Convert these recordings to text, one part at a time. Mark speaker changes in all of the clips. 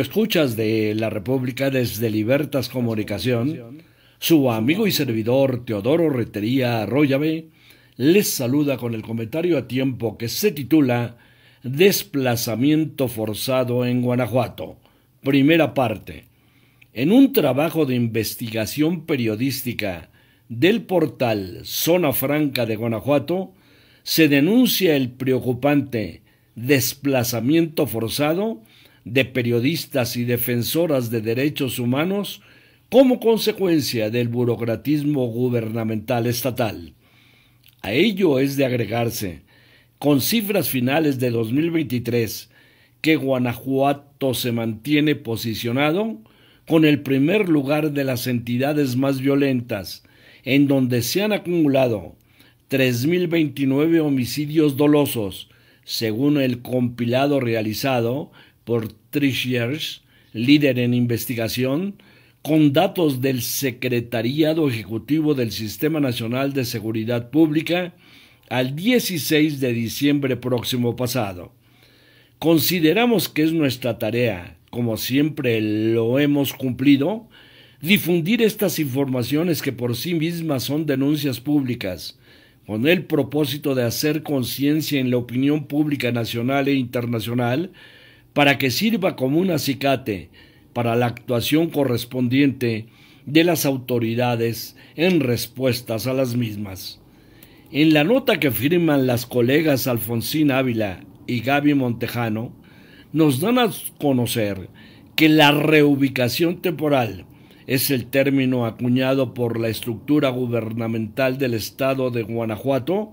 Speaker 1: escuchas de la República desde Libertas Comunicación, su amigo y servidor Teodoro Retería Arroyave les saluda con el comentario a tiempo que se titula Desplazamiento forzado en Guanajuato. Primera parte. En un trabajo de investigación periodística del portal Zona Franca de Guanajuato, se denuncia el preocupante desplazamiento forzado de periodistas y defensoras de derechos humanos como consecuencia del burocratismo gubernamental estatal. A ello es de agregarse, con cifras finales de 2023, que Guanajuato se mantiene posicionado con el primer lugar de las entidades más violentas, en donde se han acumulado 3.029 homicidios dolosos, según el compilado realizado por Trish líder en investigación, con datos del Secretariado Ejecutivo del Sistema Nacional de Seguridad Pública al 16 de diciembre próximo pasado. Consideramos que es nuestra tarea, como siempre lo hemos cumplido, difundir estas informaciones que por sí mismas son denuncias públicas, con el propósito de hacer conciencia en la opinión pública nacional e internacional para que sirva como un acicate para la actuación correspondiente de las autoridades en respuestas a las mismas. En la nota que firman las colegas Alfonsín Ávila y Gaby Montejano, nos dan a conocer que la reubicación temporal es el término acuñado por la estructura gubernamental del estado de Guanajuato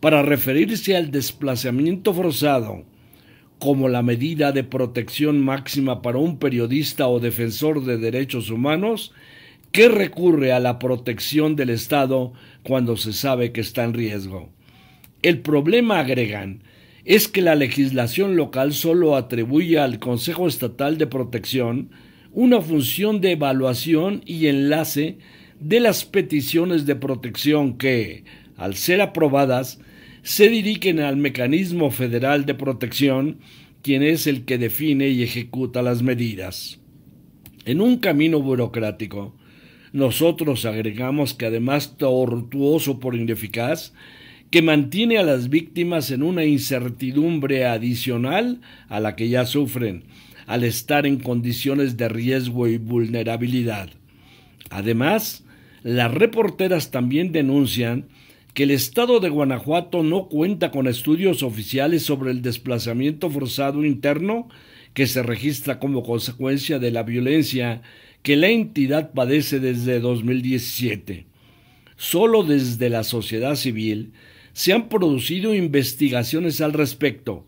Speaker 1: para referirse al desplazamiento forzado como la medida de protección máxima para un periodista o defensor de derechos humanos que recurre a la protección del Estado cuando se sabe que está en riesgo. El problema, agregan, es que la legislación local solo atribuye al Consejo Estatal de Protección una función de evaluación y enlace de las peticiones de protección que, al ser aprobadas, se dirigen al mecanismo federal de protección, quien es el que define y ejecuta las medidas. En un camino burocrático, nosotros agregamos que además tortuoso por ineficaz, que mantiene a las víctimas en una incertidumbre adicional a la que ya sufren, al estar en condiciones de riesgo y vulnerabilidad. Además, las reporteras también denuncian que el Estado de Guanajuato no cuenta con estudios oficiales sobre el desplazamiento forzado interno que se registra como consecuencia de la violencia que la entidad padece desde 2017. Solo desde la sociedad civil se han producido investigaciones al respecto,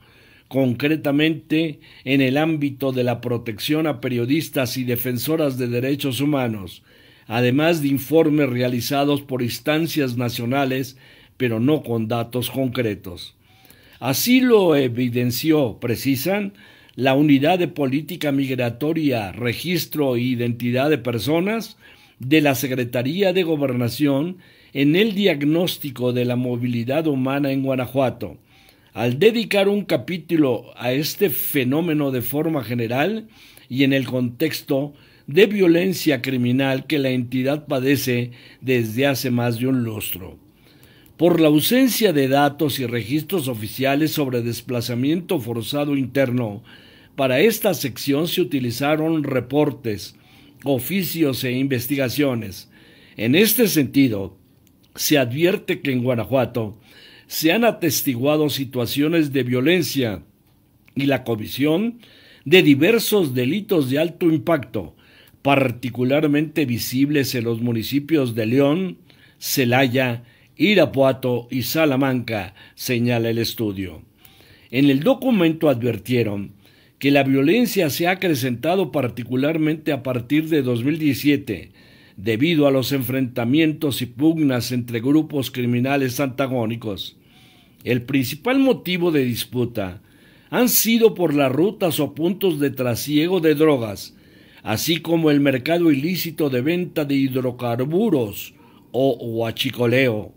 Speaker 1: concretamente en el ámbito de la protección a periodistas y defensoras de derechos humanos, además de informes realizados por instancias nacionales, pero no con datos concretos. Así lo evidenció, precisan, la Unidad de Política Migratoria, Registro e Identidad de Personas de la Secretaría de Gobernación en el diagnóstico de la movilidad humana en Guanajuato. Al dedicar un capítulo a este fenómeno de forma general y en el contexto de violencia criminal que la entidad padece desde hace más de un lustro. Por la ausencia de datos y registros oficiales sobre desplazamiento forzado interno, para esta sección se utilizaron reportes, oficios e investigaciones. En este sentido, se advierte que en Guanajuato se han atestiguado situaciones de violencia y la comisión de diversos delitos de alto impacto, particularmente visibles en los municipios de León, Celaya, Irapuato y Salamanca, señala el estudio. En el documento advirtieron que la violencia se ha acrecentado particularmente a partir de 2017, debido a los enfrentamientos y pugnas entre grupos criminales antagónicos. El principal motivo de disputa han sido por las rutas o puntos de trasiego de drogas, así como el mercado ilícito de venta de hidrocarburos o huachicoleo.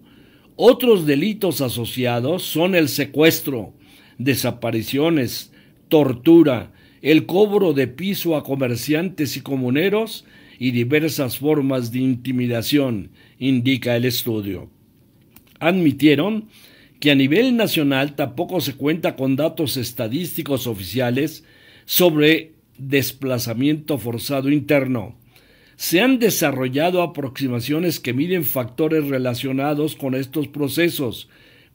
Speaker 1: Otros delitos asociados son el secuestro, desapariciones, tortura, el cobro de piso a comerciantes y comuneros y diversas formas de intimidación, indica el estudio. Admitieron que a nivel nacional tampoco se cuenta con datos estadísticos oficiales sobre desplazamiento forzado interno. Se han desarrollado aproximaciones que miden factores relacionados con estos procesos,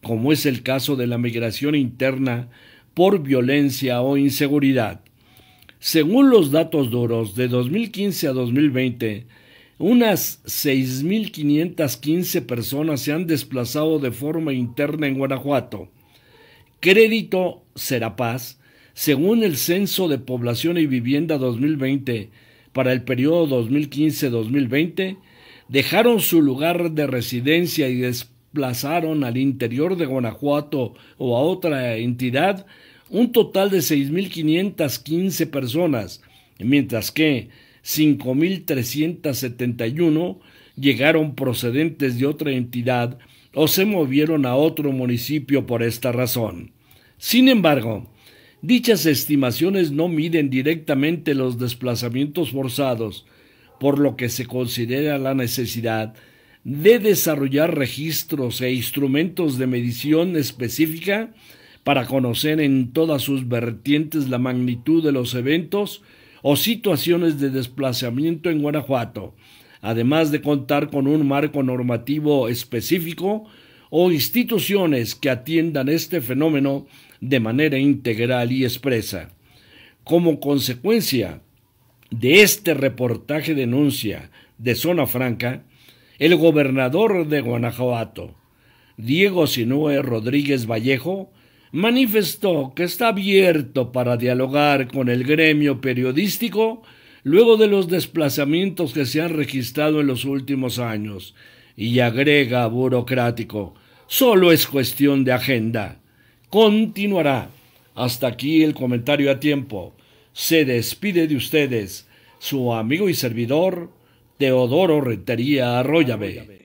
Speaker 1: como es el caso de la migración interna por violencia o inseguridad. Según los datos duros de 2015 a 2020, unas 6.515 personas se han desplazado de forma interna en Guanajuato. Crédito Serapaz según el Censo de Población y Vivienda 2020 para el periodo 2015-2020, dejaron su lugar de residencia y desplazaron al interior de Guanajuato o a otra entidad un total de 6.515 personas, mientras que 5.371 llegaron procedentes de otra entidad o se movieron a otro municipio por esta razón. Sin embargo, Dichas estimaciones no miden directamente los desplazamientos forzados, por lo que se considera la necesidad de desarrollar registros e instrumentos de medición específica para conocer en todas sus vertientes la magnitud de los eventos o situaciones de desplazamiento en Guanajuato, además de contar con un marco normativo específico o instituciones que atiendan este fenómeno de manera integral y expresa. Como consecuencia de este reportaje denuncia de Zona Franca, el gobernador de Guanajuato, Diego sinúe Rodríguez Vallejo, manifestó que está abierto para dialogar con el gremio periodístico luego de los desplazamientos que se han registrado en los últimos años, y agrega burocrático, solo es cuestión de agenda continuará. Hasta aquí el comentario a tiempo. Se despide de ustedes su amigo y servidor Teodoro Retería Arroyave.